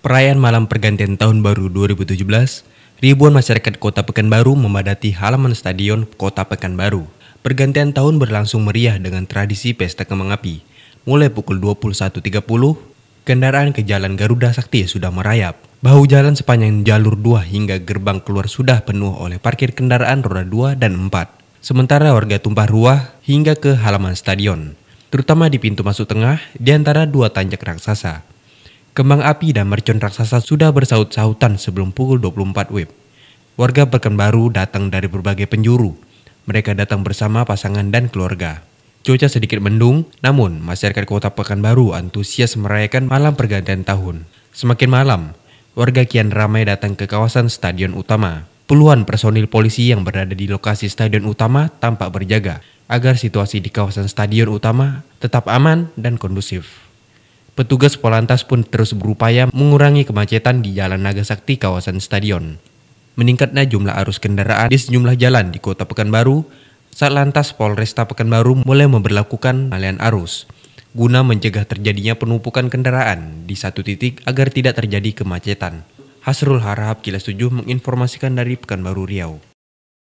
Perayaan malam pergantian tahun baru 2017, ribuan masyarakat Kota Pekanbaru memadati halaman stadion Kota Pekanbaru. Pergantian tahun berlangsung meriah dengan tradisi pesta kembang api. Mulai pukul 21.30, kendaraan ke Jalan Garuda Sakti sudah merayap. Bahu jalan sepanjang jalur 2 hingga gerbang keluar sudah penuh oleh parkir kendaraan roda 2 dan 4. Sementara warga tumpah ruah hingga ke halaman stadion, terutama di pintu masuk tengah di antara dua tanjak raksasa. Kembang api dan mercon raksasa sudah bersaut-sautan sebelum pukul 24 WIB. Warga Pekanbaru datang dari berbagai penjuru. Mereka datang bersama pasangan dan keluarga. Cuaca sedikit mendung, namun masyarakat kota Pekanbaru antusias merayakan malam pergantian tahun. Semakin malam, warga kian ramai datang ke kawasan stadion utama. Puluhan personil polisi yang berada di lokasi stadion utama tampak berjaga agar situasi di kawasan stadion utama tetap aman dan kondusif. Petugas Polantas pun terus berupaya mengurangi kemacetan di Jalan Nagasakti kawasan stadion. Meningkatnya jumlah arus kendaraan di sejumlah jalan di Kota Pekanbaru, saat lantas Polresta Pekanbaru mulai memberlakukan alian arus guna mencegah terjadinya penumpukan kendaraan di satu titik agar tidak terjadi kemacetan. Hasrul Harahap Kilas 7 menginformasikan dari Pekanbaru Riau.